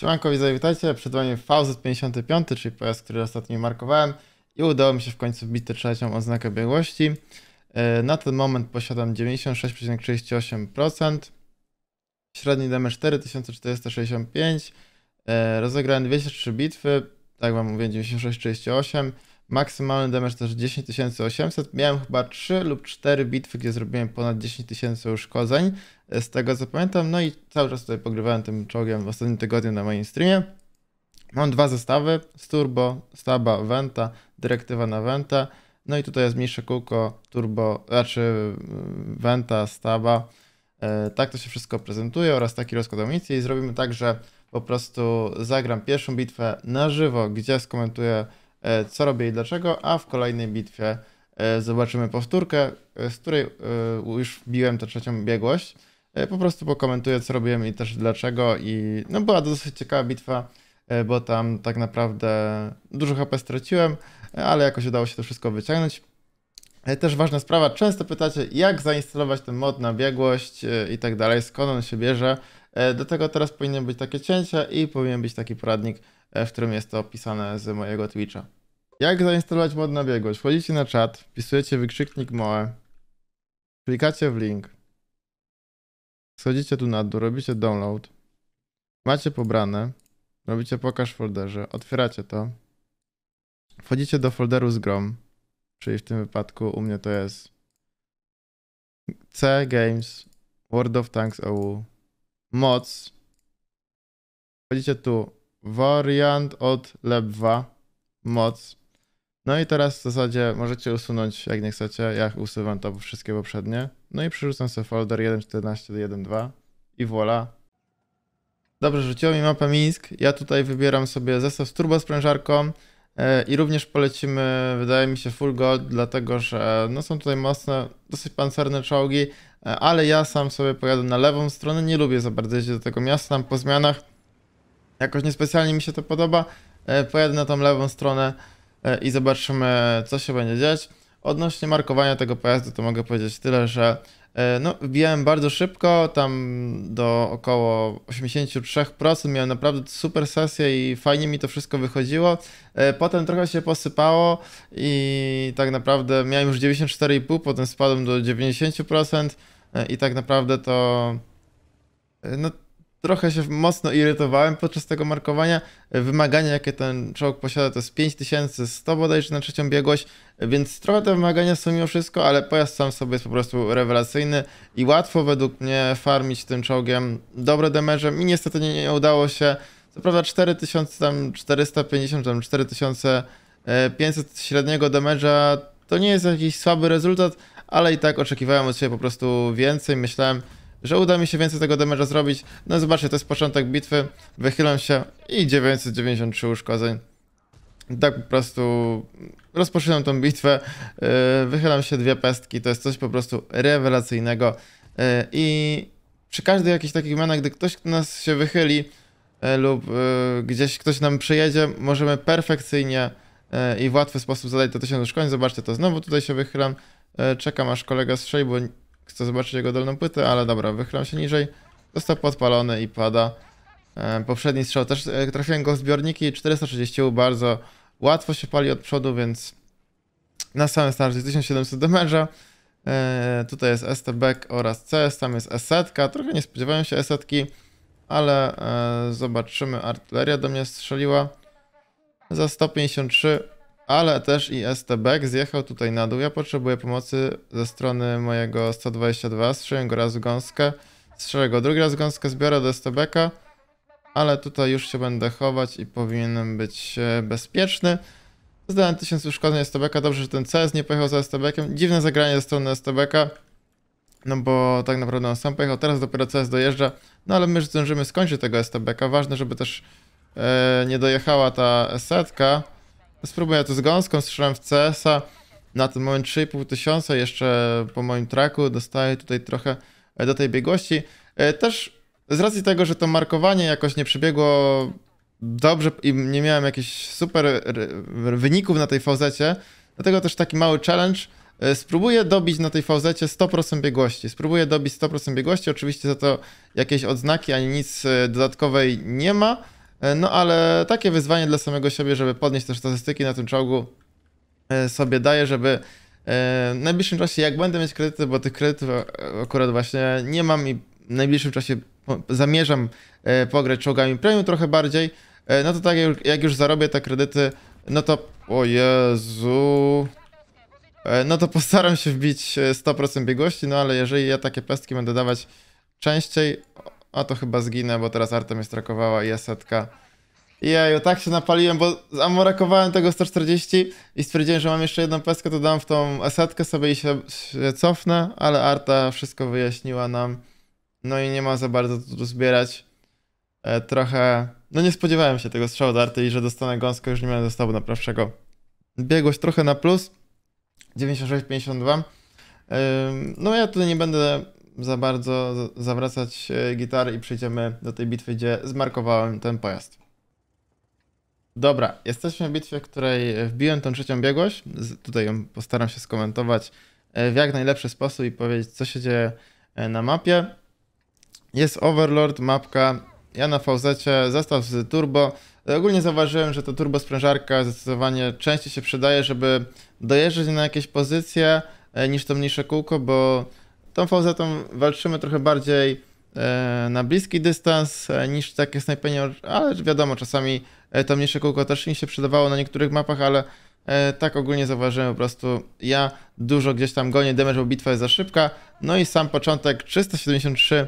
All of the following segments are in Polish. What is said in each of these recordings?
Siemanko widzę, witajcie. Przed Wami VZ55, czyli pojazd, który ostatnio markowałem i udało mi się w końcu wbić tę trzecią oznakę biegłości. E, na ten moment posiadam 96,38%, średni damage 4465, e, rozegrałem 203 bitwy, tak wam mówię 96,38%, Maksymalny damage to 10800. Znaczy Miałem chyba 3 lub 4 bitwy, gdzie zrobiłem ponad 10 tysięcy uszkodzeń. Z tego co pamiętam, no i cały czas tutaj pogrywałem tym czołgiem w ostatnim tygodniu na moim streamie. Mam dwa zestawy z turbo, staba, venta, dyrektywa na venta. No i tutaj jest mniejsze kółko, turbo, znaczy mm, venta, staba. E, tak to się wszystko prezentuje oraz taki rozkład amunicji. I zrobimy tak, że po prostu zagram pierwszą bitwę na żywo, gdzie skomentuję E, co robię i dlaczego, a w kolejnej bitwie e, zobaczymy powtórkę, e, z której już wbiłem tę trzecią biegłość. Po prostu pokomentuję, co robiłem i też dlaczego. I no była to dosyć ciekawa bitwa, bo tam tak naprawdę dużo HP straciłem, ale jakoś udało się to wszystko wyciągnąć. Też ważna sprawa, często pytacie, jak zainstalować ten mod na biegłość i tak dalej, skąd on się bierze. Do tego teraz powinien być takie cięcie i powinien być taki poradnik w którym jest to opisane z mojego Twitcha. Jak zainstalować mod na biegłość? Wchodzicie na czat, wpisujecie wykrzyknik MOE, klikacie w link, schodzicie tu na dół, robicie download, macie pobrane, robicie pokaż folderze, otwieracie to, wchodzicie do folderu z grom, czyli w tym wypadku u mnie to jest C Games, World of Tanks EU, mods, wchodzicie tu Wariant od Lebwa. Moc. No i teraz w zasadzie możecie usunąć, jak nie chcecie. Ja usuwam to wszystkie poprzednie. No i przerzucam sobie folder 1.14.1.2. do i voilà. Dobrze, rzuciło mi mapę Mińsk. Ja tutaj wybieram sobie zestaw z turbosprężarką e, i również polecimy, wydaje mi się, full gold, dlatego że e, no, są tutaj mocne, dosyć pancerne czołgi, e, ale ja sam sobie pojadę na lewą stronę. Nie lubię za bardzo jeździć do tego miasta, tam po zmianach Jakoś niespecjalnie mi się to podoba. E, pojadę na tą lewą stronę e, i zobaczymy, co się będzie dziać. Odnośnie markowania tego pojazdu, to mogę powiedzieć tyle, że e, no, wbijałem bardzo szybko, tam do około 83%. Miałem naprawdę super sesję i fajnie mi to wszystko wychodziło. Potem trochę się posypało i tak naprawdę miałem już 94,5%, potem spadłem do 90% i tak naprawdę to. No, trochę się mocno irytowałem podczas tego markowania. Wymagania, jakie ten czołg posiada, to jest 5100 bodajże na trzecią biegłość, więc trochę te wymagania są mimo wszystko, ale pojazd sam sobie jest po prostu rewelacyjny i łatwo według mnie farmić tym czołgiem dobre demerze. Mi niestety nie, nie udało się. Co prawda 4450, tam 4500 e, średniego demerza to nie jest jakiś słaby rezultat, ale i tak oczekiwałem od siebie po prostu więcej. Myślałem, że uda mi się więcej tego damage'a zrobić. No zobaczcie, to jest początek bitwy, wychylam się i 993 uszkodzeń. Tak po prostu rozpoczynam tą bitwę, yy, wychylam się dwie pestki, to jest coś po prostu rewelacyjnego yy, i przy każdej jakiejś takiej zmianach, gdy ktoś nas się wychyli yy, lub gdzieś ktoś nam przyjedzie, możemy perfekcyjnie i w łatwy sposób zadać to 1000 szkoleń. Zobaczcie to, znowu tutaj się wychylam, czekam aż kolega strzeli, bo Chcę zobaczyć jego dolną płytę, ale dobra, wychylam się niżej. Został podpalony i pada. E, poprzedni strzał też e, trafiłem go w zbiorniki 430 U, bardzo łatwo się pali od przodu, więc na samym starcie 1700 męża. E, tutaj jest STB oraz CS, tam jest esetka. Trochę nie spodziewałem się esetki, ale zobaczymy. Artyleria do mnie strzeliła za 153 ale też i STBek zjechał tutaj na dół. Ja potrzebuję pomocy ze strony mojego 122. Strzelę go raz w gąskę. Strzelę go drugi raz w gąskę, zbiorę do STBeka. Ale tutaj już się będę chować i powinienem być e, bezpieczny. Zdałem 1000 uszkodzeń STBeka. Dobrze, że ten CS nie pojechał za STBekiem. Dziwne zagranie ze strony STBeka. No bo tak naprawdę on sam pojechał, teraz dopiero CS dojeżdża. No ale my zdążymy skończyć tego STBeka. Ważne, żeby też e, nie dojechała ta setka. Spróbuję to z gąską, strzelam w CS-a. Na ten moment 3,5 tysiąca jeszcze po moim traku dostaję tutaj trochę e, do tej biegłości. E, też z racji tego, że to markowanie jakoś nie przebiegło dobrze i nie miałem jakichś super wyników na tej fazecie, dlatego też taki mały challenge. E, spróbuję dobić na tej fazecie 100% biegłości. Spróbuję dobić 100% biegłości. Oczywiście za to jakieś odznaki ani nic dodatkowej nie ma. E, no ale takie wyzwanie dla samego siebie, żeby podnieść te statystyki na tym czołgu e, sobie daję, żeby e, w najbliższym czasie, jak będę mieć kredyty, bo tych kredytów akurat właśnie nie mam i w najbliższym czasie zamierzam pograć czołgami premium trochę bardziej, no to tak jak już zarobię te kredyty, no to... O Jezu... No to postaram się wbić 100% biegłości, no ale jeżeli ja takie pestki będę dawać częściej... A to chyba zginę, bo teraz Arta jest trakowała i asetka. Jeju, tak się napaliłem, bo zamorakowałem tego 140 i stwierdziłem, że mam jeszcze jedną peskę, to dam w tą asetkę sobie i się, się cofnę, ale Arta wszystko wyjaśniła nam. No i nie ma za bardzo tu zbierać. E, trochę... No nie spodziewałem się tego strzału do Arty i że dostanę gąskę, już nie miałem zestawu naprawczego. Biegłość trochę na plus. 96,52. No ja tutaj nie będę za bardzo zawracać e, gitary i przejdziemy do tej bitwy, gdzie zmarkowałem ten pojazd. Dobra, jesteśmy w bitwie, w której wbiłem tą trzecią biegłość. Tutaj ją postaram się skomentować e, w jak najlepszy sposób i powiedzieć, co się dzieje e, na mapie. Jest Overlord, mapka. Ja na VZ, zestaw z turbo. Ogólnie zauważyłem, że to turbo sprężarka zdecydowanie częściej się przydaje, żeby dojeżdżać na jakieś pozycje niż to mniejsze kółko, bo Tą fauzetą walczymy trochę bardziej e, na bliski dystans e, niż takie snajpienie, ale wiadomo, czasami e, to mniejsze kółko też mi się przydawało na niektórych mapach, ale tak ogólnie zauważyłem po prostu ja dużo gdzieś tam gonię damage, bo bitwa jest za szybka. No i sam początek 373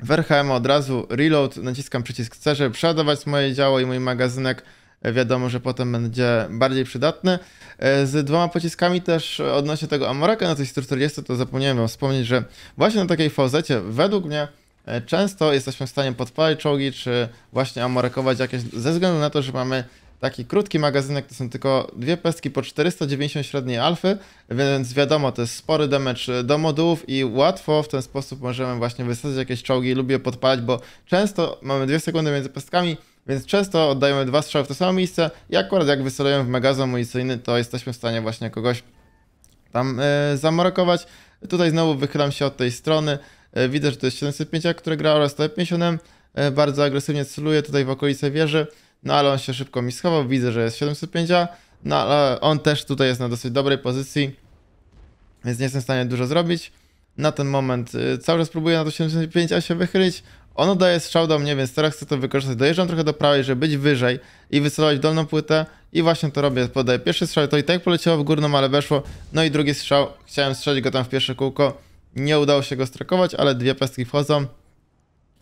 w RHM od razu reload, naciskam przycisk C, żeby przeładować moje działo i mój magazynek wiadomo, że potem będzie bardziej przydatny. E, z dwoma pociskami też odnośnie tego Amoraka na tej 140 to zapomniałem wam wspomnieć, że właśnie na takiej fozecie według mnie e, często jesteśmy w stanie podpalić czołgi, czy właśnie amorakować jakieś, ze względu na to, że mamy taki krótki magazynek, to są tylko dwie pestki po 490 średniej alfy, więc wiadomo, to jest spory damage do modułów i łatwo w ten sposób możemy właśnie wysadzić jakieś czołgi, lubię podpalać, bo często mamy dwie sekundy między pestkami, więc często oddajemy dwa strzały w to samo miejsce i akurat jak wysyłają w magazyn amunicyjny, to jesteśmy w stanie właśnie kogoś tam yy, Tutaj znowu wychylam się od tej strony. E, widzę, że to jest 705, który gra oraz 150. E, bardzo agresywnie celuje tutaj w okolice wieży, no ale on się szybko mi schował. Widzę, że jest 705, no ale on też tutaj jest na dosyć dobrej pozycji, więc nie jestem w stanie dużo zrobić. Na ten moment cały czas próbuję na to 75A się wychylić, ono daje strzał do mnie, więc teraz chcę to wykorzystać. Dojeżdżam trochę do prawej, żeby być wyżej i wycelować dolną płytę i właśnie to robię. Podaję pierwszy strzał, to i tak poleciało w górną, ale weszło. No i drugi strzał, chciałem strzelić go tam w pierwsze kółko. Nie udało się go strakować, ale dwie pestki wchodzą.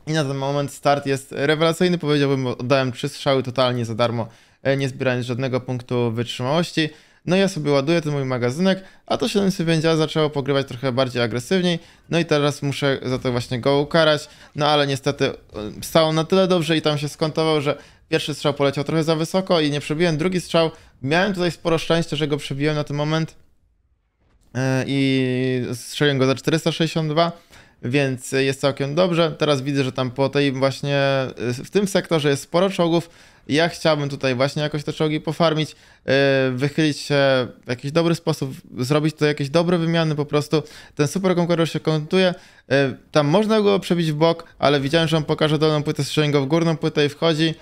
I na ten moment start jest rewelacyjny, powiedziałbym, oddałem trzy strzały totalnie za darmo, e, nie zbierając żadnego punktu wytrzymałości. No ja sobie ładuję ten mój magazynek, a to 7 Sybendzia zaczęło pogrywać trochę bardziej agresywniej, no i teraz muszę za to właśnie go ukarać, no ale niestety y, stało na tyle dobrze i tam się skontował, że pierwszy strzał poleciał trochę za wysoko i nie przebiłem, drugi strzał, miałem tutaj sporo szczęścia, że go przebiłem na ten moment y, i strzeliłem go za 462, więc jest całkiem dobrze. Teraz widzę, że tam po tej właśnie, y, w tym sektorze jest sporo czołgów. Ja chciałbym tutaj właśnie jakoś te czołgi pofarmić, y, wychylić się w jakiś dobry sposób, zrobić to jakieś dobre wymiany po prostu. Ten super konkurent się kontuje, y, tam można go przebić w bok, ale widziałem, że on pokaże dolną płytę z w górną płytę i wchodzi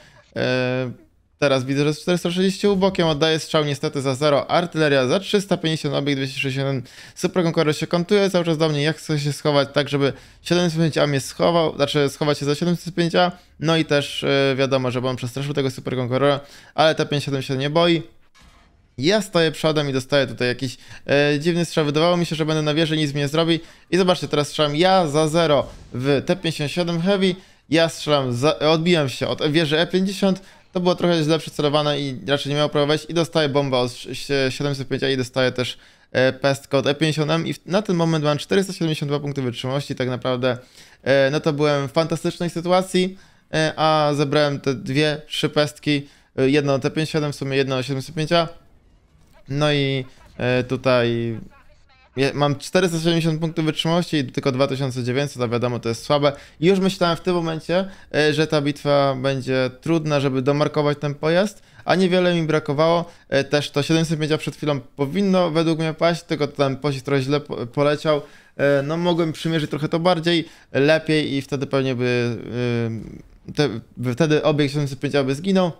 teraz widzę, że z 460 bokiem oddaje strzał niestety za 0, artyleria za 350, obieg 261, super konkurer się kontuje, cały czas do mnie, jak chcę się schować, tak żeby 750 a mnie schował, znaczy schować się za 705A, no i też yy, wiadomo, że on przestraszył tego super konkurera, ale te 57 się nie boi, ja staję przodem i dostaję tutaj jakiś e, dziwny strzał. Wydawało mi się, że będę na wieży, nic mnie nie zrobi. I zobaczcie, teraz strzelam ja za 0 w T57 Heavy. Ja strzelam, za, odbijam się od wieży E50, to było trochę źle przycelowane i raczej nie miało prawa wejść i dostaję bombę od 705 i dostaję też e, pest od E50M i na ten moment mam 472 punkty wytrzymałości, tak naprawdę e, no to byłem w fantastycznej sytuacji, e, a zebrałem te dwie, trzy pestki, jedno T57, w sumie jedno 705, no i tutaj Mam 470 punktów wytrzymałości i tylko 2900, a wiadomo, to jest słabe. I już myślałem w tym momencie, e, że ta bitwa będzie trudna, żeby domarkować ten pojazd, a niewiele mi brakowało. E, też to 750 przed chwilą powinno według mnie paść, tylko ten poziom trochę źle poleciał. E, no mogłem przymierzyć trochę to bardziej, lepiej i wtedy pewnie by... Te, wtedy obiekt 750 by zginął,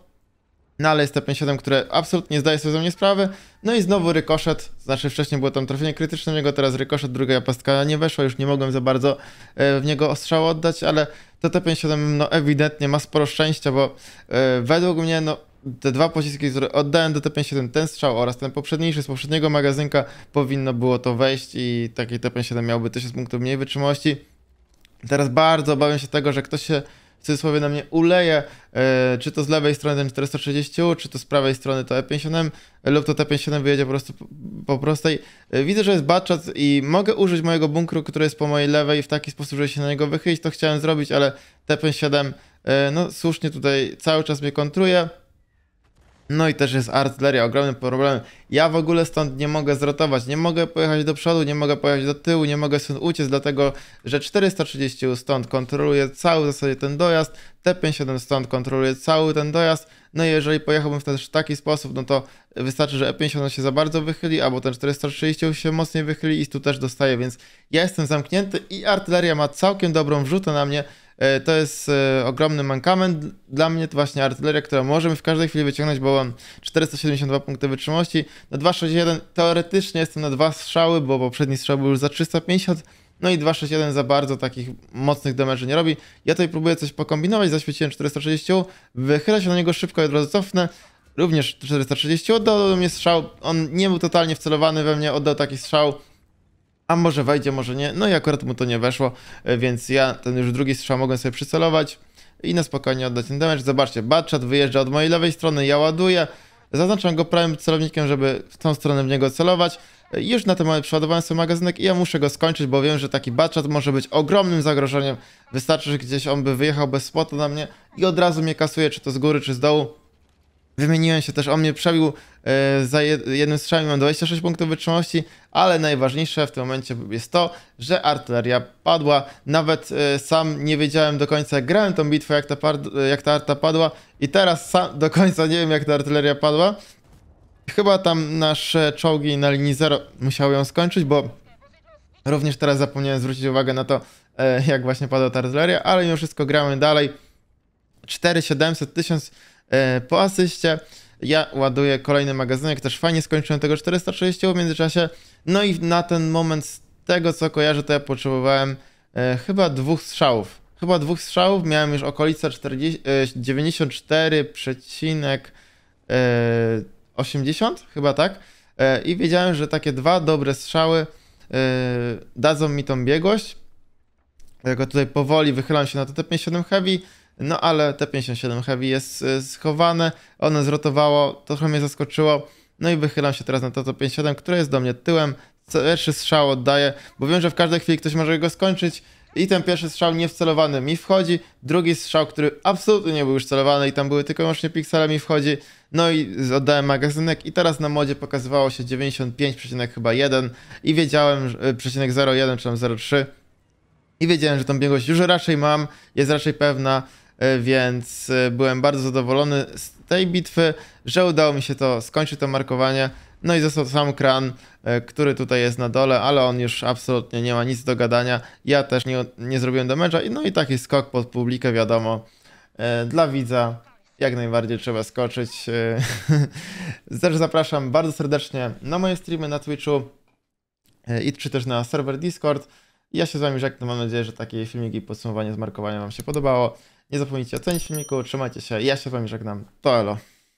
no ale jest te 57, które absolutnie zdaje sobie ze mnie sprawy, No i znowu rykoszet, znaczy wcześniej było tam trafienie krytyczne niego, teraz rykoszet, druga japastka nie weszła, już nie mogłem za bardzo e, w niego ostrzału oddać, ale to T57 no ewidentnie ma sporo szczęścia, bo e, według mnie no te dwa pociski, które oddałem do T57, ten strzał oraz ten poprzedniejszy z poprzedniego magazynka, powinno było to wejść i taki T57 miałby 1000 punktów mniej wytrzymałości. Teraz bardzo obawiam się tego, że ktoś się w cudzysłowie na mnie uleje, e, czy to z lewej strony ten 430, czy to z prawej strony to E50M, lub to T50 wyjedzie po prostu po prostej. E, widzę, że jest batchat i mogę użyć mojego bunkru, który jest po mojej lewej w taki sposób, żeby się na niego wychylić, to chciałem zrobić, ale T57 e, no słusznie tutaj cały czas mnie kontruje. No i też jest artyleria, ogromny problem. Ja w ogóle stąd nie mogę zrotować, nie mogę pojechać do przodu, nie mogę pojechać do tyłu, nie mogę stąd uciec, dlatego że 430 stąd kontroluje cały w zasadzie ten dojazd, T57 stąd kontroluje cały ten dojazd, no i jeżeli pojechałbym w też taki sposób, no to wystarczy, że E50 się za bardzo wychyli, albo ten 430 się mocniej wychyli i tu też dostaje, więc ja jestem zamknięty i artyleria ma całkiem dobrą wrzutę na mnie, E, to jest e, ogromny mankament. Dla mnie to właśnie artyleria, która możemy w każdej chwili wyciągnąć, bo mam 472 punkty wytrzymałości. Na 261 teoretycznie jestem na dwa strzały, bo poprzedni strzał był już za 350. No i 261 za bardzo takich mocnych damage nie robi. Ja tutaj próbuję coś pokombinować, zaświeciłem 430, wychylę się na niego szybko i od razu cofnę. Również 430 oddał do mnie strzał, on nie był totalnie wcelowany we mnie, oddał taki strzał, a może wejdzie, może nie. No i akurat mu to nie weszło, e, więc ja ten już drugi strzał mogłem sobie przycelować i na spokojnie oddać ten damage. Zobaczcie, Batchat wyjeżdża od mojej lewej strony, ja ładuję, zaznaczam go prawym celownikiem, żeby w tą stronę w niego celować. E, już na tym moment przeładowałem sobie magazynek i ja muszę go skończyć, bo wiem, że taki Batchat może być ogromnym zagrożeniem. Wystarczy, że gdzieś on by wyjechał bez spota na mnie i od razu mnie kasuje, czy to z góry, czy z dołu. Wymieniłem się też, on mnie przebił e, za jednym strzałem, mam 26 punktów wytrzymałości, ale najważniejsze w tym momencie jest to, że artyleria padła. Nawet e, sam nie wiedziałem do końca, jak grałem tą bitwę, jak ta, jak ta arta padła i teraz sam do końca nie wiem, jak ta artyleria padła. Chyba tam nasze czołgi na linii 0 musiały ją skończyć, bo również teraz zapomniałem zwrócić uwagę na to, e, jak właśnie padła ta artyleria, ale mimo wszystko gramy dalej. 4700, 1000 E, po asyście. Ja ładuję kolejny magazynek, też fajnie skończyłem tego 430 w międzyczasie. No i na ten moment z tego co kojarzę, to ja potrzebowałem e, chyba dwóch strzałów. Chyba dwóch strzałów, miałem już okolice 94,80 e, chyba tak. I wiedziałem, że takie dwa dobre strzały dadzą mi tą biegłość. Tylko tutaj powoli wychylam się na to 57 Heavy. No ale te 57 Heavy jest e, schowane, ono zrotowało, to trochę mnie zaskoczyło. No i wychylam się teraz na to, to 57, które jest do mnie tyłem. Pierwszy strzał oddaję, bo wiem, że w każdej chwili ktoś może go skończyć. I ten pierwszy strzał niewcelowany mi wchodzi, drugi strzał, który absolutnie nie był już celowany i tam były tylko wyłącznie piksele mi wchodzi. No i oddałem magazynek i teraz na modzie pokazywało się chyba 1 i wiedziałem, e, przecinek 01 czy tam 03 i wiedziałem, że tą biegłość już raczej mam, jest raczej pewna. E, więc e, byłem bardzo zadowolony z tej bitwy, że udało mi się to skończyć, to markowanie. No i został sam kran, e, który tutaj jest na dole, ale on już absolutnie nie ma nic do gadania. Ja też nie, nie zrobiłem damage'a, no i taki skok pod publikę, wiadomo, dla widza jak najbardziej trzeba skoczyć. też zapraszam bardzo serdecznie na moje streamy na Twitchu i czy też na serwer Discord. Ja się z Wami żegnam, mam nadzieję, że takie filmiki i podsumowanie z markowania Wam się podobało. Nie zapomnijcie ocenić filmiku, trzymajcie się, ja się wam żegnam, to elo.